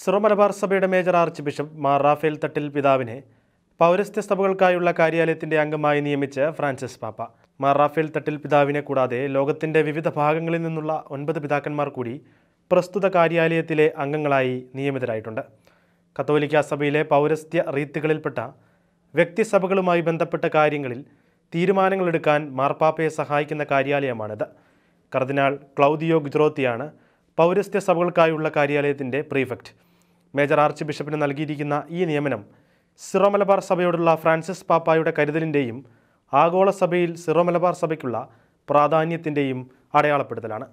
സിറോമലബാർ സഭയുടെ major archbishop Mar Raphael Thattil പിതാവിനെ പൗരസ്ത്യ സഭകൾക്കായുള്ള കാര്യാലയത്തിന്റെ അംഗമായി നിയമിച്ച് ഫ്രാൻസിസ് പാപ്പ മാർ റാഫേൽ തട്ടിൽ പിതാവിനെ കൂടാതെ ലോകത്തിന്റെ വിവിധ ഭാഗങ്ങളിൽ നിന്നുള്ള ഒൻപത് പിതാക്കന്മാർ കൂടി പ്രസ്തുത കാര്യാലയത്തിലെ അംഗങ്ങളായി നിയമിതരായിട്ടുണ്ട് കത്തോലിക്ക സഭയിലെ പൗരസ്ത്യ റീത്തുകളിൽപ്പെട്ട വ്യക്തിസഭകളുമായി ബന്ധപ്പെട്ട കാര്യങ്ങളിൽ തീരുമാനങ്ങളെടുക്കാൻ മാർപ്പാപ്പയെ സഹായിക്കുന്ന കാര്യാലയമാണിത് കർദിനാൾ ക്ലൗദിയോ ഗുജ്രോത്തിയാണ് പൗരസ്ത്യ സഭകൾക്കായുള്ള കാര്യാലയത്തിൻ്റെ പ്രീഫക്റ്റ് മേജർ ആർച്ച് ബിഷപ്പിന് നൽകിയിരിക്കുന്ന ഈ നിയമനം സിറോ മലബാർ സഭയോടുള്ള ഫ്രാൻസിസ് പാപ്പായുടെ കരുതലിൻ്റെയും ആഗോള സഭയിൽ സിറോ മലബാർ സഭയ്ക്കുള്ള പ്രാധാന്യത്തിൻ്റെയും അടയാളപ്പെടുത്തലാണ്